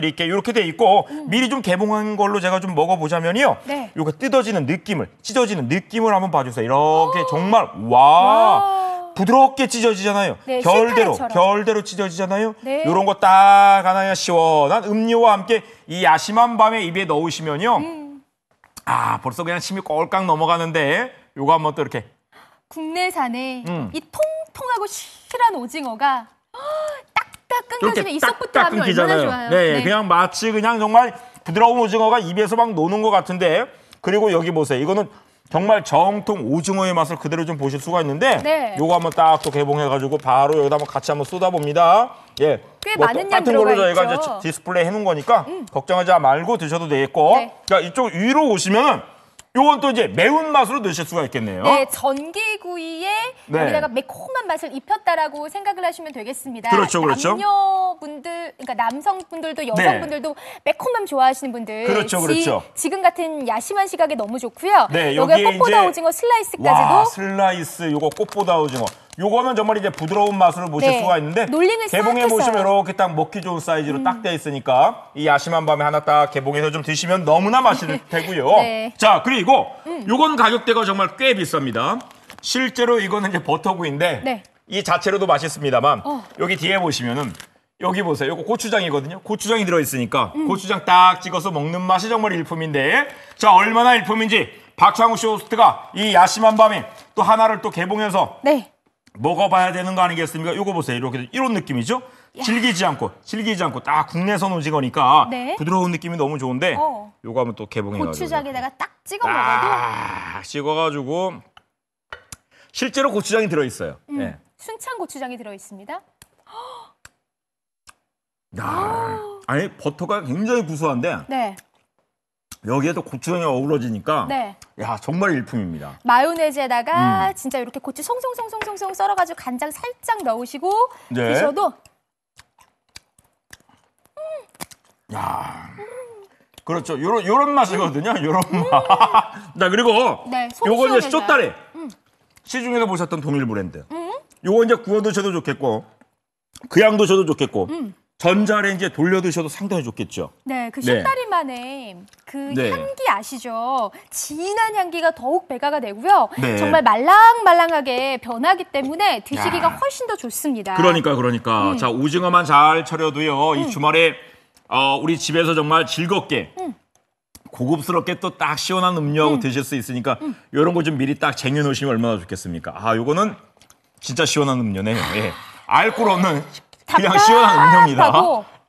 드릴게 이렇게 돼 있고 음. 미리 좀 개봉한 걸로 제가 좀 먹어보자면요. 네. 요거 뜯어지는 느낌을 찢어지는 느낌을 한번 봐주세요. 이렇게 오. 아. 정말 와. 와. 부드럽게 찢어지잖아요. 네, 결대로 실타래처럼. 결대로 찢어지잖아요. 네. 이런 거 딱 하나야 시원한 음료와 함께 이 야심한 밤에 입에 넣으시면요. 음. 아 벌써 그냥 침이 꼴깍 넘어가는데 요거 한번 또 이렇게 국내산의 음. 이 통통하고 실한 오징어가 끈끈해지는 이 소프트함이 얼마나 좋아요. 네, 네, 그냥 마치 그냥 정말 부드러운 오징어가 입에서 막 노는 것 같은데 그리고 여기 보세요. 이거는 정말 정통 오징어의 맛을 그대로 좀 보실 수가 있는데 네. 요거 한번 딱 또 개봉해가지고 바로 여기다 한번 같이 한번 쏟아봅니다. 예, 꽤뭐 많은 똑같은 걸로 저희가 이제 디스플레이 해놓은 거니까 음. 걱정하지 말고 드셔도 되겠고 네. 자 그러니까 이쪽 위로 오시면 요건 또 이제 매운맛으로 넣으실 수가 있겠네요. 네, 전기구이에 네. 여기다가 매콤한 맛을 입혔다라고 생각을 하시면 되겠습니다. 그렇죠, 그렇죠. 남녀분들, 그러니까 남성분들도 네. 여성분들도 네. 매콤함 좋아하시는 분들. 그렇죠, 그렇죠. 지, 금 같은 야심한 시각에 너무 좋고요. 네, 여기에, 꽃보다 오징어 슬라이스까지도. 와, 슬라이스, 요거 꽃보다 오징어. 요거는 정말 이제 부드러운 맛을 보실 네. 수가 있는데 개봉해 보시면 이렇게 딱 먹기 좋은 사이즈로 음. 딱 되어 있으니까 이 야심한 밤에 하나 딱 개봉해서 좀 드시면 너무나 맛있을 네. 테고요. 네. 자 그리고 음. 요건 가격대가 정말 꽤 비쌉니다. 실제로 이거는 이제 버터구이인데 네. 이 자체로도 맛있습니다만 어. 여기 뒤에 보시면은 여기 보세요. 이거 고추장이거든요. 고추장이 들어있으니까 음. 고추장 딱 찍어서 먹는 맛이 정말 일품인데 자 얼마나 일품인지 박창우 쇼 호스트가 이 야심한 밤에 또 하나를 또 개봉해서 네. 먹어봐야 되는 거 아니겠습니까? 이거 보세요. 이렇게 이런 느낌이죠? 야. 질기지 않고 질기지 않고 딱 국내선 오징어니까 네. 부드러운 느낌이 너무 좋은데 어. 요거 한번 또 개봉해가지고 고추장에다가 딱 찍어 아, 먹어도 찍어가지고 실제로 고추장이 들어있어요. 음. 네. 순창 고추장이 들어있습니다. 야. 아니 버터가 굉장히 구수한데 네. 여기에도 고추장이 어우러지니까 네. 야 정말 일품입니다. 마요네즈에다가 음. 진짜 이렇게 고추 송송송송송 썰어가지고 간장 살짝 넣으시고 네. 드셔도 음. 야 그렇죠. 요런 요런 맛이거든요. 요런 음. 맛. 나 그리고 네, 요거 이제 쇼다리 음. 시중에서 보셨던 동일 브랜드. 음. 요거 이제 구워 드셔도 좋겠고 그양 드셔도 좋겠고. 전자레인지에 돌려 드셔도 상당히 좋겠죠. 네, 그 네. 쇳다리 만에 그 네. 향기 아시죠? 진한 향기가 더욱 배가가 되고요. 네. 정말 말랑말랑하게 변하기 때문에 드시기가 야. 훨씬 더 좋습니다. 그러니까 그러니까. 음. 자, 오징어만 잘 차려도요. 이 음. 주말에 어, 우리 집에서 정말 즐겁게 음. 고급스럽게 또 딱 시원한 음료하고 음. 드실 수 있으니까 음. 이런 거 좀 미리 딱 쟁여 놓으시면 얼마나 좋겠습니까? 아, 요거는 진짜 시원한 음료네 예. 알코올 없는 그냥 시원한 음료입니다.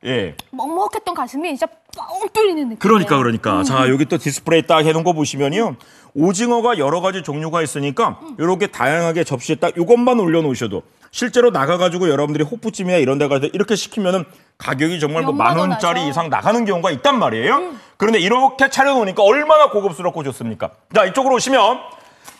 예. 먹먹했던 가슴이 진짜 뻥 뚫리는 느낌. 그러니까 그러니까. 음. 자 여기 또 디스플레이 딱 해놓은 거 보시면요. 오징어가 여러 가지 종류가 있으니까 음. 이렇게 다양하게 접시에 딱 이것만 올려놓으셔도 실제로 나가가지고 여러분들이 호프집이나 이런 데 가서 이렇게 시키면은 가격이 정말 뭐만 원짜리 이상 나가는 경우가 있단 말이에요. 음. 그런데 이렇게 차려놓으니까 얼마나 고급스럽고 좋습니까? 자 이쪽으로 오시면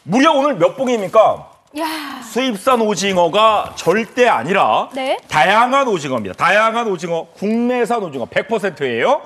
무려 오늘 몇 봉입니까? 야. 수입산 오징어가 절대 아니라 네? 다양한 오징어입니다. 다양한 오징어, 국내산 오징어 100%예요.